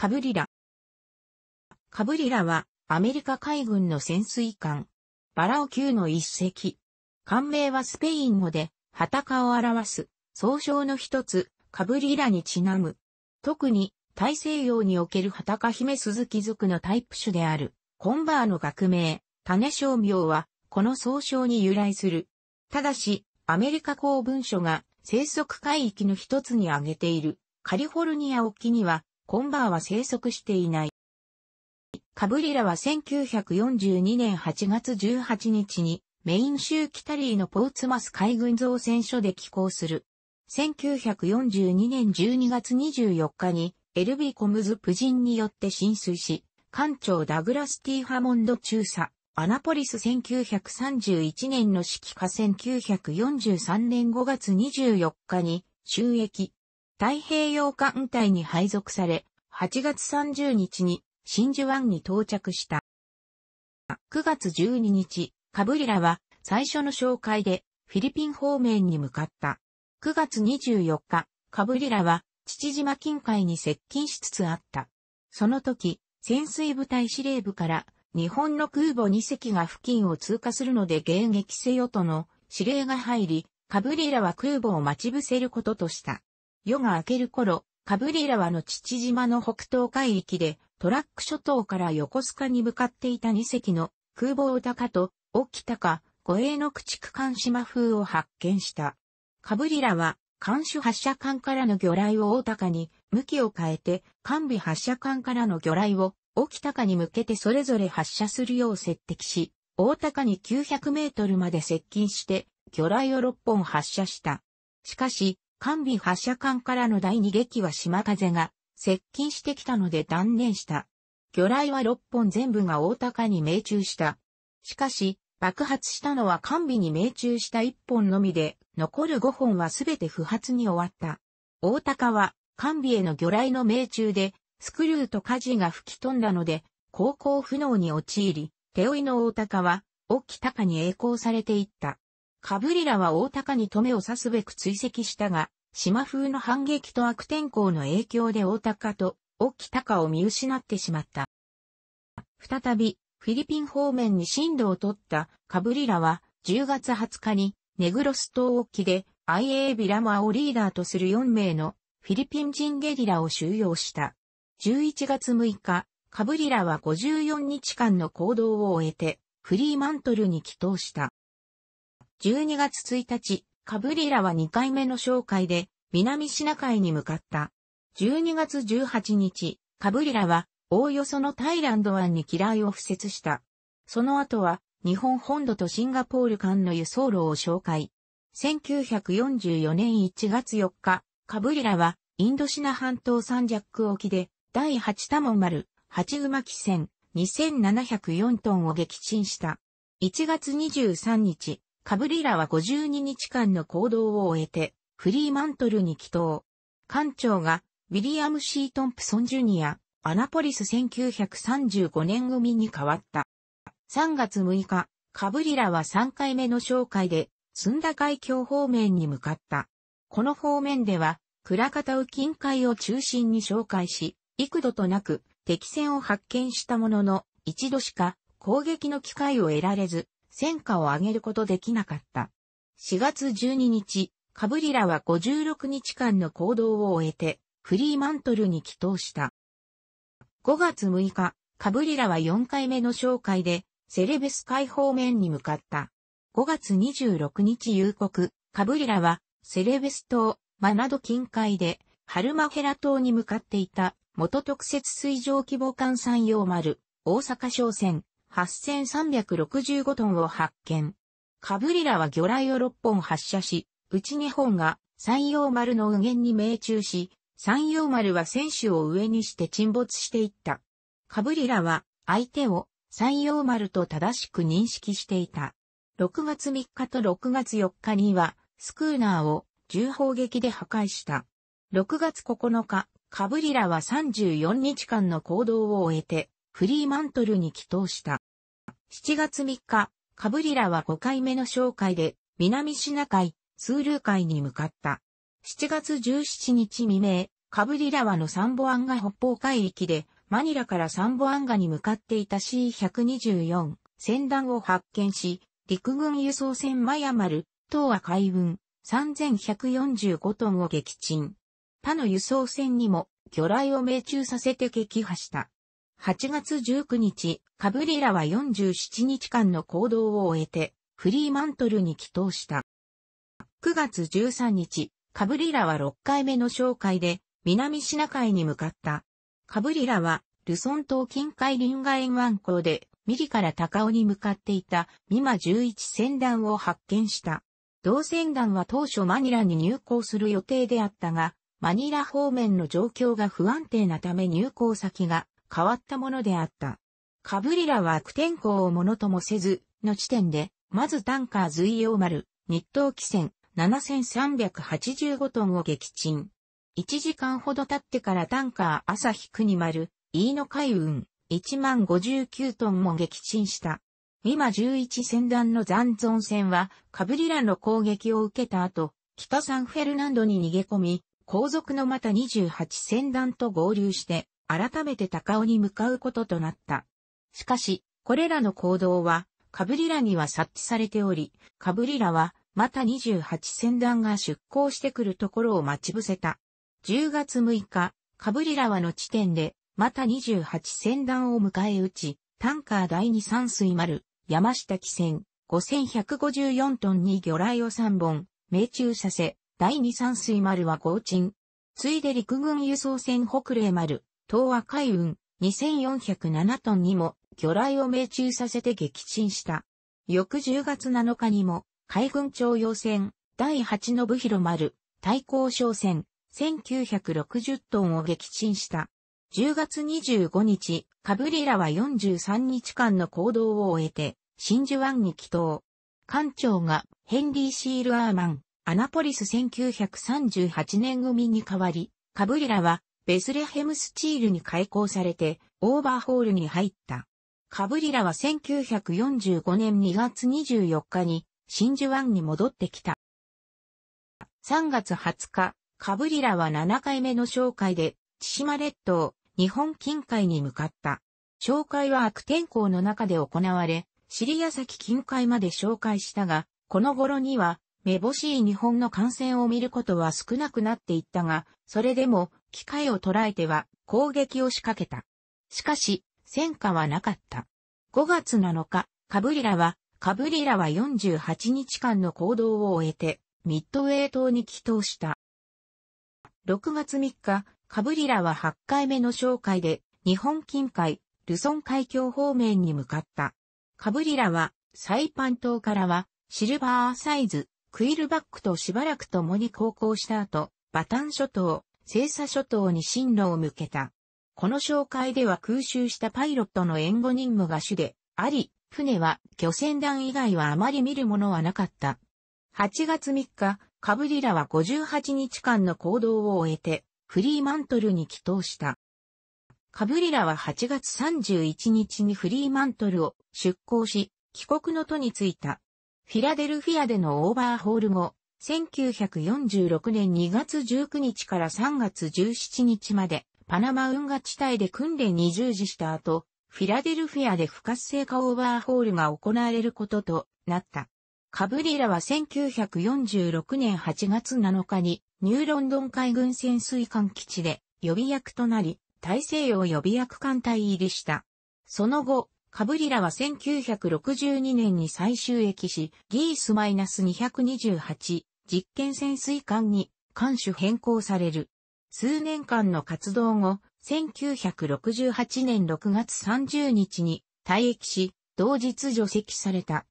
カブリラ。カブリラは、アメリカ海軍の潜水艦。バラオ級の一隻。艦名はスペイン語で、裸を表す、総称の一つ、カブリラにちなむ。特に、大西洋における裸姫鈴木族のタイプ種である、コンバーの学名、種商名は、この総称に由来する。ただし、アメリカ公文書が生息海域の一つに挙げているカリフォルニア沖にはコンバーは生息していない。カブリラは1942年8月18日にメイン州キタリーのポーツマス海軍造船所で寄港する。1942年12月24日にエルビー・コムズ・プジンによって浸水し、艦長ダグラス・ティー・ハモンド中佐、アナポリス1931年の指揮下1943年5月24日に収益、太平洋艦隊に配属され、8月30日に真珠湾に到着した。9月12日、カブリラは最初の紹介でフィリピン方面に向かった。9月24日、カブリラは父島近海に接近しつつあった。その時、潜水部隊司令部から日本の空母2隻が付近を通過するので迎撃せよとの指令が入り、カブリラは空母を待ち伏せることとした。夜が明ける頃、カブリラはの父島の北東海域で、トラック諸島から横須賀に向かっていた2隻の空母大高と、沖高、護衛の駆逐艦島風を発見した。カブリラは、艦首発射艦からの魚雷を大高に、向きを変えて、艦尾発射艦からの魚雷を、沖高に向けてそれぞれ発射するよう接敵し、大高に900メートルまで接近して、魚雷を6本発射した。しかし、完備発射艦からの第二撃は島風が接近してきたので断念した。魚雷は6本全部が大高に命中した。しかし、爆発したのは完備に命中した1本のみで、残る5本は全て不発に終わった。大高は、完備への魚雷の命中で、スクリューと火事が吹き飛んだので、航行不能に陥り、手負いの大高は、沖高に栄光されていった。カブリラは大高に止めを刺すべく追跡したが、島風の反撃と悪天候の影響で大高と沖高を見失ってしまった。再び、フィリピン方面に進路を取ったカブリラは10月20日にネグロス島沖で IA ビラマをリーダーとする4名のフィリピン人ゲリラを収容した。11月6日、カブリラは54日間の行動を終えてフリーマントルに帰投した。12月1日、カブリラは2回目の紹介で南シナ海に向かった。12月18日、カブリラはおおよそのタイランド湾に機雷を付設した。その後は日本本土とシンガポール間の輸送路を紹介。1944年1月4日、カブリラはインドシナ半島三ジャック沖で第8多門丸、八馬汽船2704トンを撃沈した。1月23日、カブリラは52日間の行動を終えて、フリーマントルに帰島。艦長が、ウィリアム・シー・トンプソン・ジュニア、アナポリス1935年組に変わった。3月6日、カブリラは3回目の紹介で、スンダ海峡方面に向かった。この方面では、クラカタウ近海を中心に紹介し、幾度となく敵船を発見したものの、一度しか攻撃の機会を得られず、戦果を上げることできなかった。4月12日、カブリラは56日間の行動を終えて、フリーマントルに帰投した。5月6日、カブリラは4回目の紹介で、セレベス海方面に向かった。5月26日夕刻、カブリラは、セレベス島、マナド近海で、ハルマヘラ島に向かっていた、元特設水上規模艦山陽丸、大阪商船、8365トンを発見。カブリラは魚雷を6本発射し、うち2本が山陽丸の右舷に命中し、山陽丸は船首を上にして沈没していった。カブリラは相手を山陽丸と正しく認識していた。6月3日と6月4日にはスクーナーを重砲撃で破壊した。6月9日、カブリラは34日間の行動を終えて、フリーマントルに帰投した。7月3日、カブリラは5回目の紹介で、南シナ海、ツールー海に向かった。7月17日未明、カブリラはのサンボアンガ北方海域で、マニラからサンボアンガに向かっていた C124 船団を発見し、陸軍輸送船マヤマル、東亜海運3145トンを撃沈。他の輸送船にも魚雷を命中させて撃破した。8月19日、カブリラは47日間の行動を終えて、フリーマントルに帰投した。9月13日、カブリラは6回目の紹介で、南シナ海に向かった。カブリラは、ルソン島近海臨海湾港で、ミリから高尾に向かっていたミマ11船団を発見した。同船団は当初マニラに入港する予定であったが、マニラ方面の状況が不安定なため入港先が変わったものであった。カブリラは悪天候をものともせず、の地点で、まずタンカー随用丸、日東汽船、7385トンを撃沈。1時間ほど経ってからタンカー朝日国丸、飯野海運、1万59トンも撃沈した。今11船団の残存船は、カブリラの攻撃を受けた後、北サンフェルナンドに逃げ込み、後続のまた28船団と合流して、改めて高尾に向かうこととなった。しかし、これらの行動は、カブリラには察知されており、カブリラは、また28船団が出港してくるところを待ち伏せた。10月6日、カブリラはの地点で、また28船団を迎え撃ち、タンカー第2山水丸、山下汽船、5154トンに魚雷を3本、命中させ、第2山水丸は合沈。ついで陸軍輸送船北霊丸、東亜海運2407トンにも魚雷を命中させて撃沈した。翌10月7日にも海軍徴用船第8の部広丸対抗商船1960トンを撃沈した。10月25日、カブリラは43日間の行動を終えて、真珠湾に帰島。艦長がヘンリー・シール・アーマン、アナポリス1938年組に代わり、カブリラはベスレヘムスチールに開校されて、オーバーホールに入った。カブリラは1945年2月24日に、真珠湾に戻ってきた。3月20日、カブリラは7回目の紹介で、千島列島、日本近海に向かった。紹介は悪天候の中で行われ、シリア先近海まで紹介したが、この頃にはめぼしい日本の感染を見ることは少なくなっていったが、それでも機会を捉えては攻撃を仕掛けた。しかし、戦果はなかった。5月7日、カブリラは、カブリラは48日間の行動を終えて、ミッドウェー島に帰投した。6月3日、カブリラは8回目の紹介で、日本近海、ルソン海峡方面に向かった。カブリラは、サイパン島からは、シルバーサイズ、クイルバックとしばらく共に航行した後、バタン諸島、セイサ諸島に進路を向けた。この紹介では空襲したパイロットの援護任務が主であり、船は漁船団以外はあまり見るものはなかった。8月3日、カブリラは58日間の行動を終えて、フリーマントルに帰投した。カブリラは8月31日にフリーマントルを出港し、帰国の途に着いた。フィラデルフィアでのオーバーホール後、1946年2月19日から3月17日まで、パナマ運河地帯で訓練に従事した後、フィラデルフィアで不活性化オーバーホールが行われることとなった。カブリラは1946年8月7日にニューロンドン海軍潜水艦基地で予備役となり、大西洋予備役艦隊入りした。その後、カブリラは1962年に再収益し、ギース -228 実験潜水艦に艦種変更される。数年間の活動後、1968年6月30日に退役し、同日除籍された。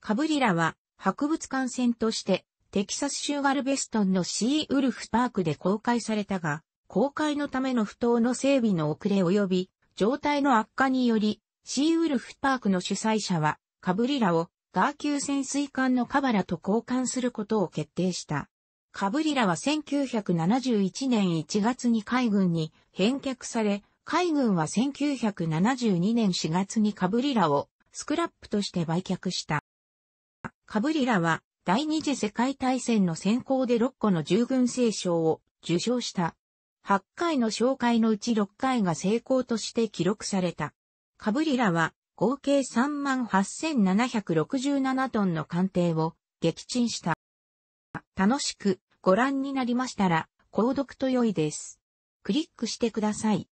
カブリラは博物館船としてテキサス州ガルベストンのシーウルフパークで公開されたが、公開のための不当の整備の遅れ及び、状態の悪化によりシーウルフパークの主催者は、カブリラをガー級潜水艦のカバラと交換することを決定した。カブリラは1971年1月に海軍に返却され、海軍は1972年4月にカブリラをスクラップとして売却した。カブリラは第二次世界大戦の先行で6個の従軍聖賞を受賞した。8回の紹介のうち6回が成功として記録された。カブリラは合計38,767トンの艦艇を撃沈した。楽しくご覧になりましたら、購読と良いです。クリックしてください。